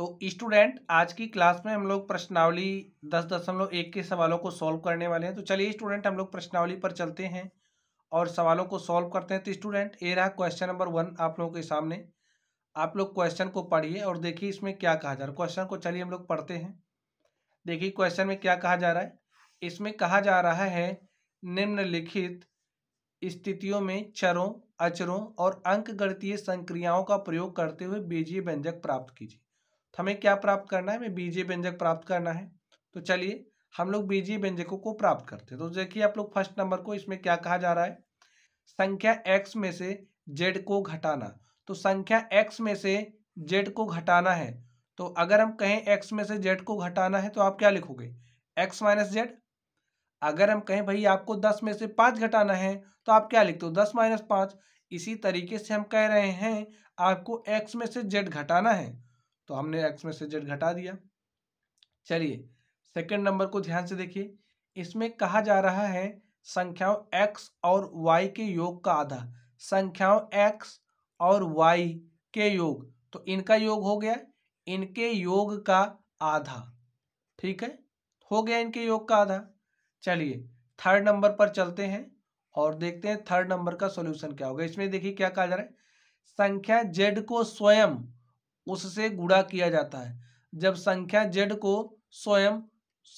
तो स्टूडेंट आज की क्लास में हम लोग प्रश्नावली दस दशमलव एक के सवालों को सॉल्व करने वाले हैं तो चलिए स्टूडेंट हम लोग प्रश्नावली पर चलते हैं और सवालों को सॉल्व करते हैं तो स्टूडेंट ए रहा क्वेश्चन नंबर वन आप लोगों के सामने आप लोग क्वेश्चन को पढ़िए और देखिए इसमें क्या कहा जा रहा है क्वेश्चन को चलिए हम लोग पढ़ते हैं देखिए क्वेश्चन में क्या कहा जा रहा है इसमें कहा जा रहा है निम्नलिखित स्थितियों में चरों अचरों और अंक गणतीय संक्रियाओं का प्रयोग करते हुए बीजीय व्यंजक प्राप्त कीजिए तो हमें क्या प्राप्त करना है हमें बीजीय व्यंजक प्राप्त करना है तो चलिए हम लोग बीजीय व्यंजकों को प्राप्त करते हैं तो देखिए आप लोग फर्स्ट नंबर को इसमें क्या कहा जा रहा है संख्या एक्स में से जेड को घटाना तो संख्या एक्स में से जेड को घटाना है तो अगर हम कहें एक्स में से जेड को घटाना है तो आप क्या लिखोगे एक्स माइनस जेड अगर हम कहें भाई आपको दस में से पाँच घटाना है तो आप क्या लिखते हो दस माइनस पाँच इसी तरीके से हम कह रहे हैं आपको एक्स में से जेड घटाना है तो हमने एक्स में से जेड घटा दिया चलिए सेकेंड नंबर को ध्यान से देखिए इसमें कहा जा रहा है संख्याओं एक्स और वाई के योग का आधा संख्याओं एक्स और वाई के योग तो इनका योग हो गया इनके योग का आधा ठीक है हो गया इनके योग का आधा चलिए थर्ड नंबर पर चलते हैं और देखते हैं थर्ड नंबर का सॉल्यूशन क्या होगा इसमें देखिए क्या कहा जा रहा है संख्या जेड को स्वयं उससे गुणा किया जाता है जब संख्या जेड को स्वयं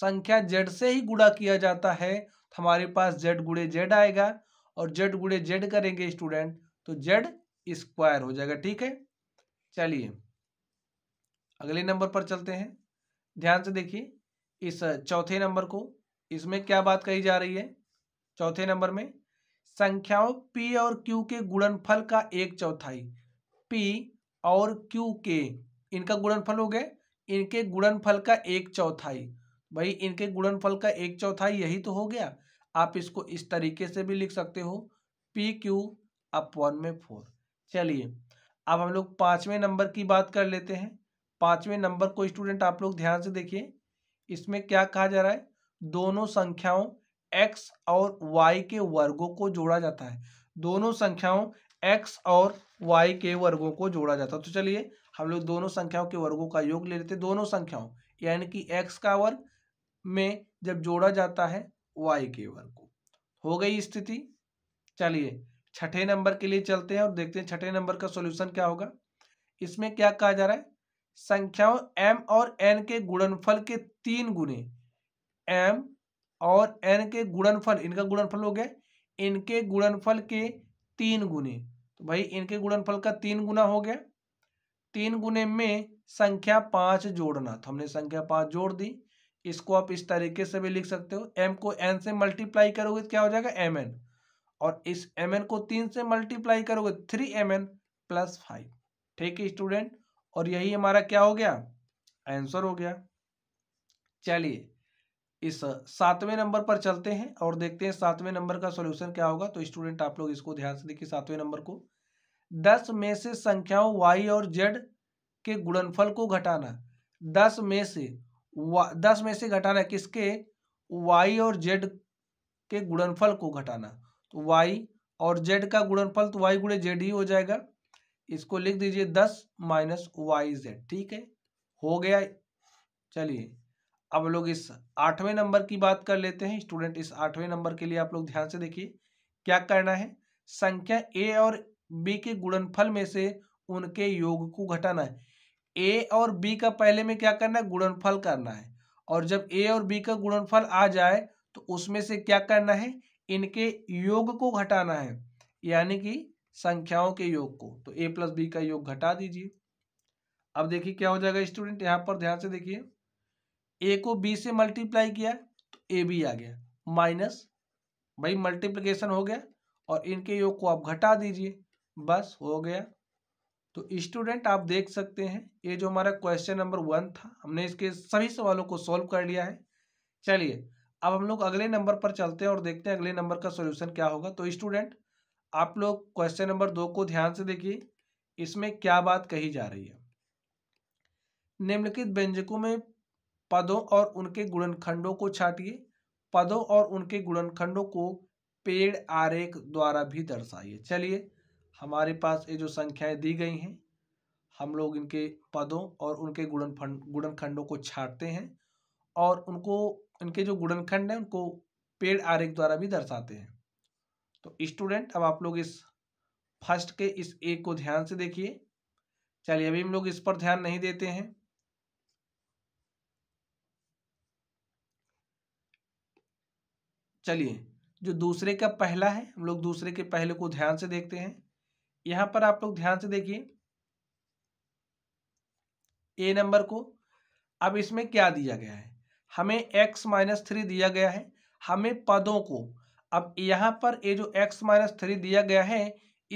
संख्या जेड से ही गुणा किया जाता है तो हमारे पास जेड गुड़े जेड आएगा और जेड गुड़े जेड करेंगे स्टूडेंट तो जेड स्क्वायर हो जाएगा ठीक है चलिए अगले नंबर पर चलते हैं ध्यान से देखिए इस चौथे नंबर को इसमें क्या बात कही जा रही है चौथे नंबर में संख्याओं p और q के गुणनफल का एक चौथाई p और क्यू के इनका गुणनफल हो गया इनके गुणनफल का एक चौथाई भाई इनके गुणनफल का एक चौथाई यही तो हो गया आप इसको इस तरीके से भी लिख सकते हो पी क्यू अपन में फोर चलिए अब हम लोग पांचवें नंबर की बात कर लेते हैं पांचवें नंबर को स्टूडेंट आप लोग ध्यान से देखिए इसमें क्या कहा जा रहा है दोनों संख्याओं एक्स और वाई के वर्गों को जोड़ा जाता है दोनों संख्याओं एक्स और वाई के वर्गों को जोड़ा जाता तो चलिए हम लोग दोनों संख्याओं के वर्गों का योग ले लेते दोनों संख्याओं यानी कि एक्स का वर्ग में जब जोड़ा जाता है वाई के वर्ग को हो गई स्थिति चलिए छठे नंबर के लिए चलते हैं और देखते हैं छठे नंबर का सॉल्यूशन क्या होगा इसमें क्या कहा जा रहा है संख्याओं m और n के गुणनफल के तीन गुने m और n के गुणनफल इनका गुणनफल हो गया इनके गुणनफल के तीन गुने तो भाई इनके गुणनफल का तीन गुना हो गया तीन गुने में संख्या पांच जोड़ना तो हमने संख्या पांच जोड़ दी इसको आप इस तरीके से भी लिख सकते हो एम को एन से मल्टीप्लाई करोगे तो क्या हो जाएगा एम एन और इस एम एन को तीन से मल्टीप्लाई करोगे three M N plus five ठीक है स्टूडेंट और यही हमारा क्या हो गया आंसर हो गया चलिए इस सातवें नंबर पर चलते हैं और देखते हैं सातवें नंबर का सॉल्यूशन क्या होगा तो स्टूडेंट आप लोग इसको ध्यान से देखिए सातवें नंबर को दस में से संख्याओं वाई और जेड के गुणनफल को घटाना दस में से दस में से घटाना किसके वाई और जेड के गुणनफल को घटाना तो वाई और जेड का गुणनफल तो वाई गुणे जेड ही हो जाएगा इसको लिख दीजिए दस माइनस वाई जेड ठीक है हो गया चलिए अब लोग इस आठवें नंबर की बात कर लेते हैं स्टूडेंट इस आठवें नंबर के लिए आप लोग ध्यान से देखिए क्या करना है संख्या ए और बी के गुणनफल में से उनके योग को घटाना है ए और बी का पहले में क्या करना है गुणनफल करना है और जब ए और बी का गुणनफल आ जाए तो उसमें से क्या करना है इनके योग को घटाना है यानी कि संख्याओं के योग को तो ए प्लस बी का योग घटा दीजिए अब देखिए क्या हो जाएगा स्टूडेंट यहाँ पर ध्यान से देखिए ए को बी से मल्टीप्लाई किया तो ए बी आ गया माइनस भाई मल्टीप्लिकेशन हो गया और इनके योग को आप घटा दीजिए बस हो गया तो स्टूडेंट आप देख सकते हैं ये जो हमारा क्वेश्चन नंबर वन था हमने इसके सभी सवालों को सॉल्व कर लिया है चलिए अब हम लोग अगले नंबर पर चलते हैं और देखते हैं अगले नंबर का सोल्यूशन क्या होगा तो स्टूडेंट आप लोग क्वेश्चन नंबर दो को ध्यान से देखिए इसमें क्या बात कही जा रही है निम्नलिखित व्यंजकों में पदों और उनके गुणनखंडों को छाटिए पदों और उनके गुणनखंडों को पेड़ आरेख द्वारा भी दर्शाइए चलिए हमारे पास ये जो संख्याएं दी गई हैं हम लोग इनके पदों और उनके गुणनखंड गुणनखंडों को छाटते हैं और उनको इनके जो गुणनखंड हैं उनको पेड़ आरेख द्वारा भी दर्शाते हैं तो स्टूडेंट अब आप लोग इस फर्स्ट के इस एक को ध्यान से देखिए चलिए अभी हम लोग इस पर ध्यान नहीं देते हैं चलिए जो दूसरे का पहला है हम लोग दूसरे के पहले को ध्यान से देखते हैं यहाँ पर आप लोग ध्यान से देखिए ए नंबर को अब इसमें क्या दिया गया है हमें एक्स माइनस थ्री दिया गया है हमें पदों को अब यहाँ पर ये जो एक्स माइनस थ्री दिया गया है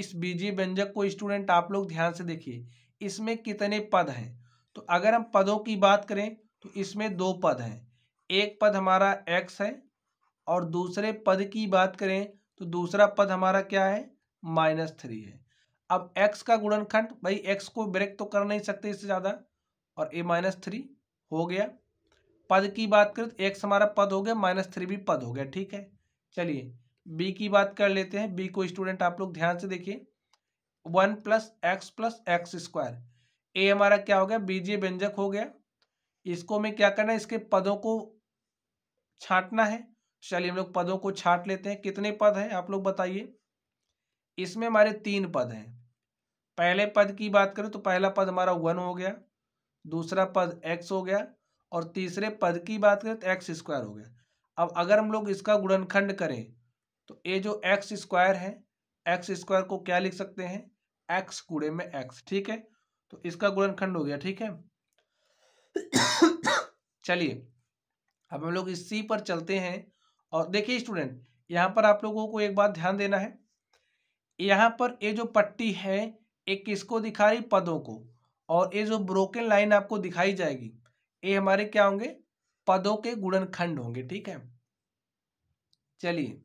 इस बीजी व्यंजक को स्टूडेंट आप लोग ध्यान से देखिए इसमें कितने पद हैं तो अगर हम पदों की बात करें तो इसमें दो पद हैं एक पद हमारा एक्स है और दूसरे पद की बात करें तो दूसरा पद हमारा क्या है माइनस थ्री है अब एक्स का गुणनखंड भाई एक्स को ब्रेक तो कर नहीं सकते इससे ज़्यादा और ए माइनस थ्री हो गया पद की बात करें तो एक्स हमारा पद हो गया माइनस थ्री भी पद हो गया ठीक है चलिए बी की बात कर लेते हैं बी को स्टूडेंट आप लोग ध्यान से देखिए one plus X plus X square ए हमारा क्या हो गया बीजे व्यंजक हो गया इसको हमें क्या करना है इसके पदों को छांटना है चलिए हम लोग पदों को छाट लेते हैं कितने पद हैं आप लोग बताइए इसमें हमारे तीन पद हैं पहले पद की बात करें तो पहला पद हमारा वन हो गया दूसरा पद एक्स हो गया और तीसरे पद की बात करें तो एक्स स्क्वायर हो गया अब अगर हम लोग इसका गुणनखंड करें तो ये जो एक्स स्क्वायर है एक्स स्क्वायर को क्या लिख सकते हैं एक्स कूड़े में एक्स ठीक है तो इसका गुणनखंड हो गया ठीक है चलिए अब हम लोग इसी पर चलते हैं और देखिए स्टूडेंट यहाँ पर आप लोगों को एक बात ध्यान देना है यहाँ पर ये जो पट्टी है ये किसको दिखा रही पदों को और ये जो ब्रोकन लाइन आपको दिखाई जाएगी ये हमारे क्या होंगे पदों के गुणनखंड होंगे ठीक है चलिए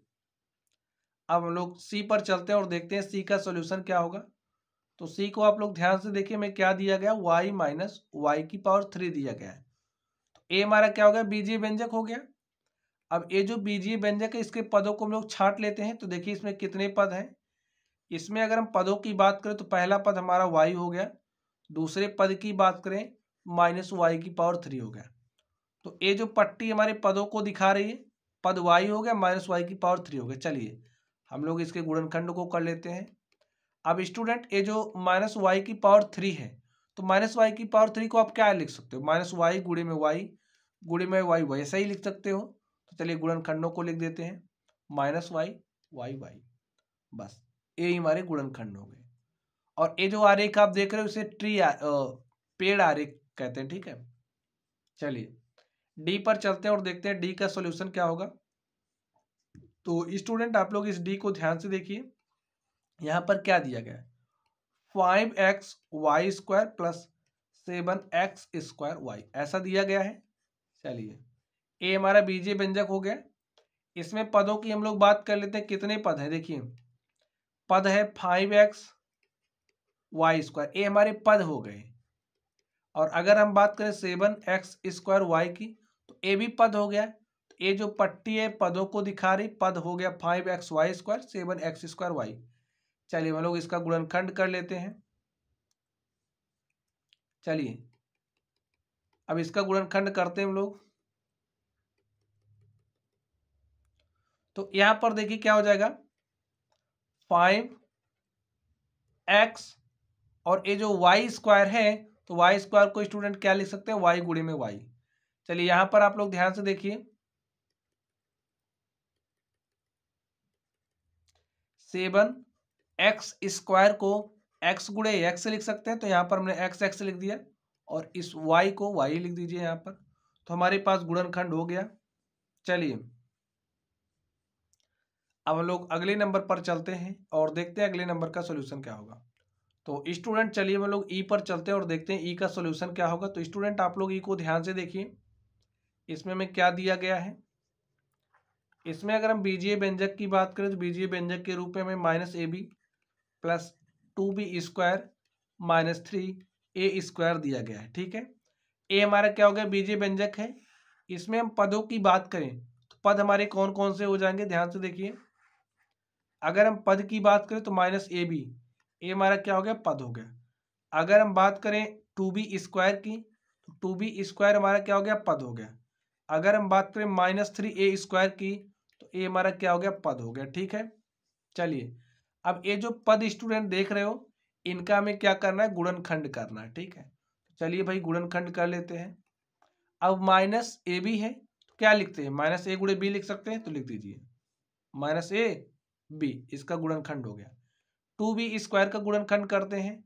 अब हम लोग सी पर चलते हैं और देखते हैं सी का सोल्यूशन क्या होगा तो सी को आप लोग ध्यान से देखिए मैं क्या दिया गया वाई माइनस वाई की पावर थ्री दिया गया है तो ए हमारा क्या हो गया बीजे व्यंजक हो गया अब ये जो बीजीय व्यंजक है इसके पदों को हम लोग छाट लेते हैं तो देखिए इसमें कितने पद हैं इसमें अगर हम पदों की बात करें तो पहला पद हमारा वाई हो गया दूसरे पद की बात करें माइनस वाई की पावर थ्री हो गया तो ये जो पट्टी हमारे पदों को दिखा रही है पद वाई हो गया माइनस वाई की पावर थ्री हो गया चलिए हम लोग इसके गुणनखंड को कर लेते हैं अब स्टूडेंट ये जो माइनस वाई की पावर थ्री है तो माइनस वाई की पावर थ्री को आप क्या लिख सकते हो माइनस वाई गुड़े में वाई गुड़े में वाई वाई ऐसा ही लिख सकते हो तो चलिए गुणनखंडों को लिख देते हैं माइनस वाई वाई वाई बस ये हमारे गुणनखंड हो गए और ये जो आरेख आप देख रहे हो उसे ट्री आ, पेड़ आरेख कहते हैं ठीक है चलिए डी पर चलते हैं और देखते हैं डी का सॉल्यूशन क्या होगा तो स्टूडेंट आप लोग इस डी को ध्यान से देखिए यहाँ पर क्या दिया गया है five X Y square plus seven X square Y ऐसा दिया गया है चलिए ए हमारा बीजे व्यंजक हो गया इसमें पदों की हम लोग बात कर लेते हैं कितने पद हैं देखिए पद है फाइव एक्स वाई स्क्वायर ए हमारे पद हो गए और अगर हम बात करें सेवन एक्स स्क्वायर वाई की तो ए भी पद हो गया तो ए जो पट्टी है पदों को दिखा रही पद हो गया five X Y square seven X square Y चलिए हम लोग इसका गुणनखंड कर लेते हैं चलिए अब इसका गुणनखंड करते हैं हम लोग तो यहां पर देखिए क्या हो जाएगा फाइव एक्स और ये जो वाई स्क्वायर है तो वाई स्क्वायर को स्टूडेंट क्या लिख सकते हैं वाई गुड़े में वाई चलिए यहां पर आप लोग ध्यान से देखिए सेवन एक्स स्क्वायर को एक्स गुड़े एक्स लिख सकते हैं तो यहां पर हमने एक्स एक्स लिख दिया और इस वाई को वाई लिख दीजिए यहां पर तो हमारे पास गुणनखंड हो गया चलिए अब हम लोग अगले नंबर पर चलते हैं और देखते हैं अगले नंबर का सोल्यूशन क्या होगा तो स्टूडेंट चलिए हम लोग ई e पर चलते हैं और देखते हैं ई e का सोल्यूशन क्या होगा तो स्टूडेंट आप लोग ई e को ध्यान से देखिए इसमें हमें क्या दिया गया है इसमें अगर हम बीजीए व्यंजक की बात करें तो बीजीए व्यंजक के रूप में हमें minus A B plus two B square minus three A square दिया गया है ठीक है ए हमारा क्या हो गया बीजे व्यंजक है इसमें हम पदों की बात करें तो पद हमारे कौन कौन से हो जाएंगे ध्यान से देखिए अगर हम पद की बात करें तो माइनस ए बी ए हमारा क्या हो गया पद हो गया अगर हम बात करें टू बी स्क्वायर की तो टू बी स्क्वायर हमारा क्या हो गया पद हो गया अगर हम बात करें माइनस थ्री ए स्क्वायर की तो ए हमारा क्या हो गया पद हो गया ठीक है चलिए अब ये जो पद स्टूडेंट देख रहे हो इनका हमें क्या करना है गुणनखंड करना है ठीक है चलिए भाई गुणनखंड कर लेते हैं अब माइनस ए बी है तो क्या लिखते हैं माइनस ए गुड़े बी लिख सकते हैं तो लिख दीजिए माइनस ए बी इसका गुणनखंड हो गया टू बी स्क्वायर का गुणनखंड करते हैं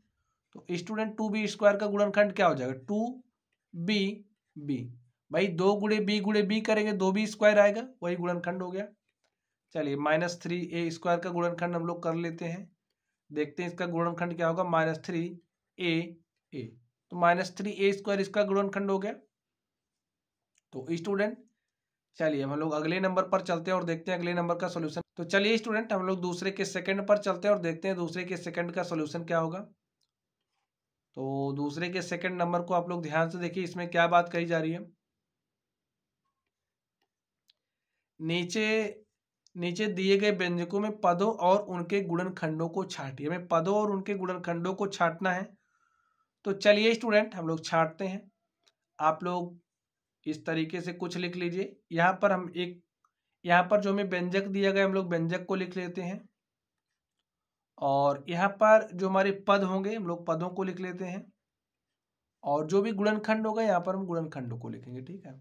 तो स्टूडेंट टू बी स्क्वायर का गुणनखंड क्या हो जाएगा टू बी बी भाई दो गुड़े बी गुड़े बी करेंगे दो बी स्क्वायर आएगा वही गुणनखंड हो गया चलिए माइनस थ्री ए स्क्वायर का गुणनखंड हम लोग कर लेते हैं देखते हैं इसका गुणनखंड क्या होगा माइनस थ्री ए ए तो माइनस थ्री ए स्क्वायर इसका गुणनखंड हो गया तो स्टूडेंट चलिए हम लोग अगले नंबर पर चलते हैं और देखते हैं अगले नंबर का सोल्यूशन तो चलिए स्टूडेंट हम लोग दूसरे के सेकंड पर चलते हैं और देखते हैं दूसरे के सेकंड का सोल्यूशन क्या होगा तो दूसरे के सेकंड नंबर को आप लोग ध्यान से देखिए इसमें क्या बात कही जा रही है नीचे नीचे दिए गए व्यंजकों में पदों और उनके गुणनखंडों को छाटिए हमें पदों और उनके गुणनखंडों को छाटना है तो चलिए स्टूडेंट हम लोग छाटते हैं आप लोग इस तरीके से कुछ लिख लीजिए यहाँ पर हम एक यहाँ पर जो हमें व्यंजक दिया गया हम लोग व्यंजक को लिख लेते हैं और यहाँ पर जो हमारे पद होंगे हम लोग पदों को लिख लेते हैं और जो भी गुणनखंड होगा यहाँ पर हम गुणनखंडों को लिखेंगे ठीक है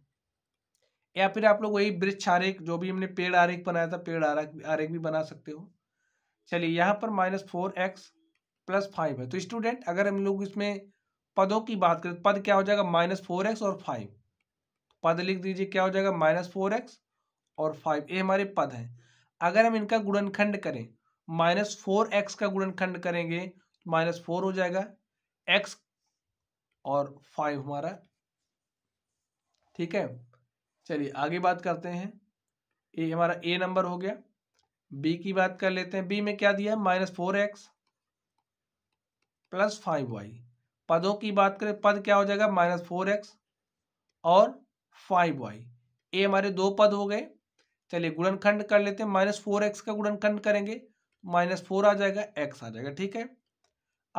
या फिर आप लोग वही वृक्ष आरेख जो भी हमने पेड़ आरेख बनाया था पेड़ आरेख आरेख भी बना सकते हो चलिए यहाँ पर minus four X plus five है तो स्टूडेंट अगर हम लोग इसमें पदों की बात करें पद क्या हो जाएगा माइनस फोर एक्स और फाइव पद लिख दीजिए क्या हो जाएगा माइनस फोर एक्स और फाइव ये हमारे पद हैं अगर हम इनका गुणनखंड करें माइनस फोर एक्स का गुणनखंड करेंगे माइनस फोर हो जाएगा एक्स और फाइव हमारा ठीक है चलिए आगे बात करते हैं ये हमारा ए नंबर हो गया बी की बात कर लेते हैं बी में क्या दिया minus four X plus five Y पदों की बात करें पद क्या हो जाएगा माइनस फोर एक्स और फाइव वाई ये हमारे दो पद हो गए चलिए गुणनखंड कर लेते हैं माइनस फोर एक्स का गुणनखंड करेंगे माइनस फोर आ जाएगा एक्स आ जाएगा ठीक है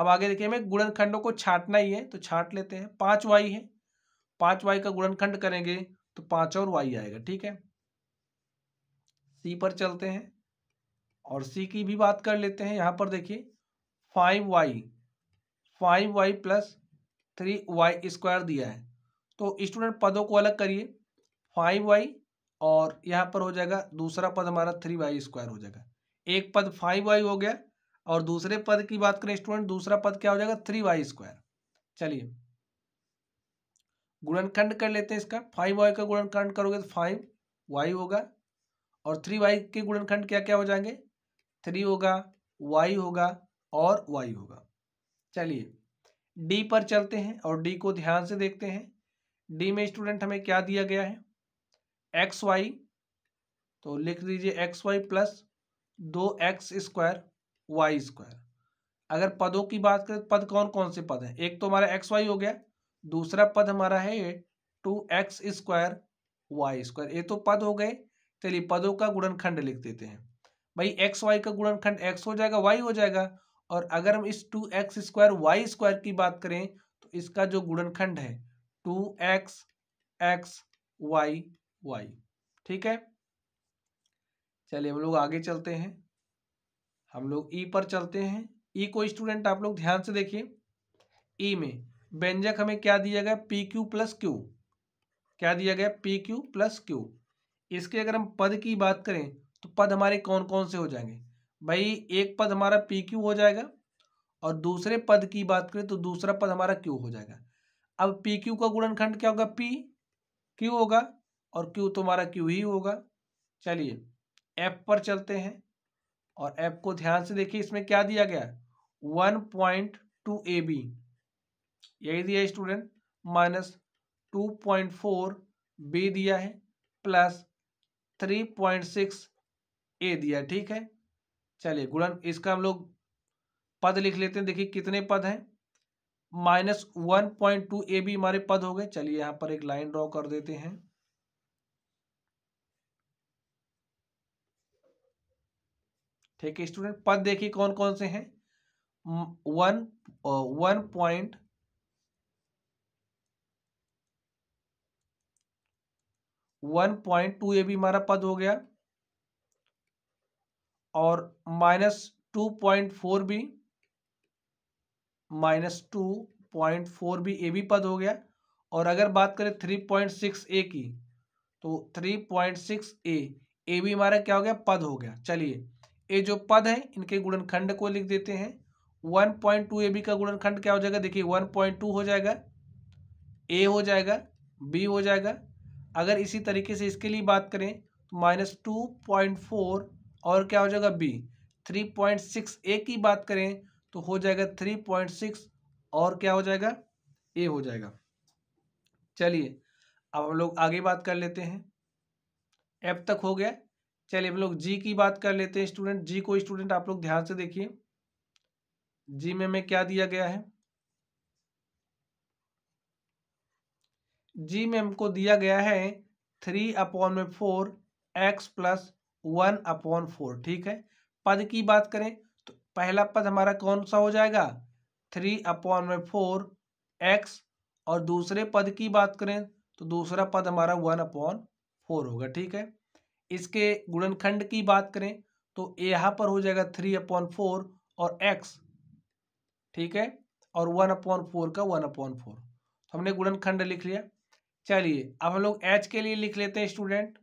अब आगे देखिए हमें गुणनखंडों को छांटना ही है तो छांट लेते हैं पांच वाई है पांच वाई का गुणनखंड करेंगे तो पांच और वाई आएगा ठीक है सी पर चलते हैं और सी की भी बात कर लेते हैं यहां पर देखिए five Y five Y plus three Y square दिया है तो स्टूडेंट पदों को अलग करिए फाइव वाई और यहाँ पर हो जाएगा दूसरा पद हमारा थ्री वाई स्क्वायर हो जाएगा एक पद फाइव वाई हो गया और दूसरे पद की बात करें स्टूडेंट दूसरा पद क्या हो जाएगा थ्री वाई स्क्वायर चलिए गुणनखंड कर लेते हैं इसका फाइव वाई का गुणनखंड करोगे तो फाइव वाई होगा और थ्री वाई के गुणनखंड क्या क्या हो जाएंगे थ्री होगा वाई होगा और वाई होगा चलिए डी पर चलते हैं और डी को ध्यान से देखते हैं डी में स्टूडेंट हमें क्या दिया गया है एक्स वाई तो लिख दीजिए एक्स वाई प्लस दो एक्स स्क्वायर वाई स्क्वायर अगर पदों की बात करें पद कौन कौन से पद हैं एक तो हमारा एक्स वाई हो गया दूसरा पद हमारा है two X square Y square ये तो पद हो गए चलिए पदों का गुणनखंड लिख देते हैं भाई एक्स वाई का गुणनखंड एक्स हो जाएगा वाई हो जाएगा और अगर हम इस two X square Y square की बात करें तो इसका जो गुणनखंड है two X X Y Y ठीक है चलिए हम लोग आगे चलते हैं हम लोग ई e पर चलते हैं ई e को स्टूडेंट आप लोग ध्यान से देखिए ई e में व्यंजक हमें क्या दिया गया पी क्यू प्लस क्यू क्या दिया गया पी क्यू प्लस क्यू इसके अगर हम पद की बात करें तो पद हमारे कौन कौन से हो जाएंगे भाई एक पद हमारा पी क्यू हो जाएगा और दूसरे पद की बात करें तो दूसरा पद हमारा क्यू हो जाएगा अब पी क्यू का गुणनखंड क्या होगा पी क्यू होगा और क्यू तुम्हारा क्यू ही होगा चलिए एफ पर चलते हैं और ऐप को ध्यान से देखिए इसमें क्या दिया गया one point two A B यही दिया student minus two point four B दिया है plus three point six A दिया ठीक है चलिए गुणन इसका हम लोग पद लिख लेते हैं देखिए कितने पद हैं minus one point two A B हमारे पद हो गए चलिए यहाँ पर एक लाइन ड्रॉ कर देते हैं ठीक है स्टूडेंट पद देखिए कौन कौन से हैं one one point one point two ये भी हमारा पद हो गया और माइनस टू पॉइंट फोर भी माइनस टू पॉइंट फोर भी ए भी पद हो गया और अगर बात करें थ्री पॉइंट सिक्स ए की तो three point six A A भी हमारा क्या हो गया पद हो गया चलिए ये जो पद है इनके गुणनखंड को लिख देते हैं one point two A B का गुणनखंड क्या हो जाएगा देखिए वन पॉइंट टू हो जाएगा ए हो जाएगा बी हो जाएगा अगर इसी तरीके से इसके लिए बात करें तो माइनस टू पॉइंट फोर और क्या हो जाएगा B three point six A की बात करें तो हो जाएगा थ्री पॉइंट सिक्स और क्या हो जाएगा ए हो जाएगा चलिए अब हम लोग आगे बात कर लेते हैं एफ तक हो गया चलिए हम लोग जी की बात कर लेते हैं स्टूडेंट जी को स्टूडेंट आप लोग ध्यान से देखिए जी में हमें क्या दिया गया है जी में हमको दिया गया है थ्री अपॉन में four X plus one upon four ठीक है पद की बात करें तो पहला पद हमारा कौन सा हो जाएगा थ्री अपॉन में फोर एक्स और दूसरे पद की बात करें तो दूसरा पद हमारा वन अपॉन फोर होगा ठीक है इसके गुणनखंड की बात करें तो यहाँ पर हो जाएगा थ्री अपॉन फोर और एक्स ठीक है और वन अपॉन फोर का वन अपॉन फोर तो हमने गुणनखंड लिख लिया चलिए अब हम लोग एच के लिए लिख लेते हैं स्टूडेंट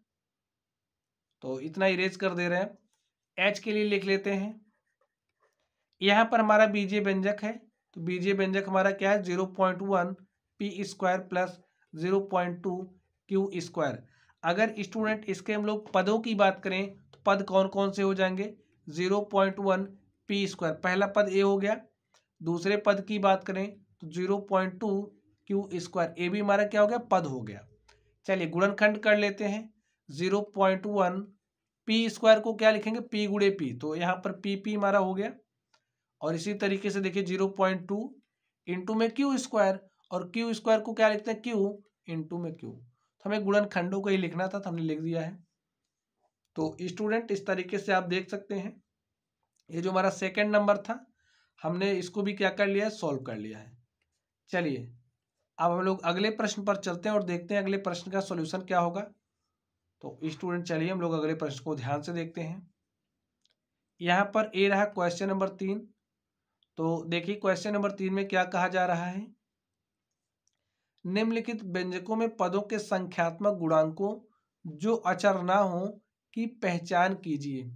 तो इतना इरेज कर दे रहे हैं एच के लिए लिख लेते हैं यहाँ पर हमारा बीजे व्यंजक है तो बीजे व्यंजक हमारा क्या है zero point one P square plus zero point two Q square अगर स्टूडेंट इसके हम लोग पदों की बात करें तो पद कौन कौन से हो जाएंगे zero point one P square पहला पद ए हो गया दूसरे पद की बात करें तो zero point two Q square ए भी हमारा क्या हो गया पद हो गया चलिए गुणनखंड कर लेते हैं zero point one P square को क्या लिखेंगे पी गुड़े पी तो यहाँ पर पी पी हमारा हो गया और इसी तरीके से देखिए जीरो पॉइंट टू इंटू में क्यू स्क्वायर और क्यू स्क्वायर को क्या लिखते हैं क्यू इंटू में क्यू तो हमें गुणन खंडो को ही लिखना था तो हमने लिख दिया है तो स्टूडेंट इस तरीके से आप देख सकते हैं ये जो हमारा सेकेंड नंबर था हमने इसको भी क्या कर लिया है सॉल्व कर लिया है चलिए अब हम लोग अगले प्रश्न पर चलते हैं और देखते हैं अगले प्रश्न का सॉल्यूशन क्या होगा तो स्टूडेंट चलिए हम लोग अगले प्रश्न को ध्यान से देखते हैं यहाँ पर ए रहा क्वेश्चन नंबर तीन तो देखिए क्वेश्चन नंबर तीन में क्या कहा जा रहा है निम्नलिखित व्यंजकों में पदों के संख्यात्मक गुणांकों जो अचर न हो की पहचान कीजिए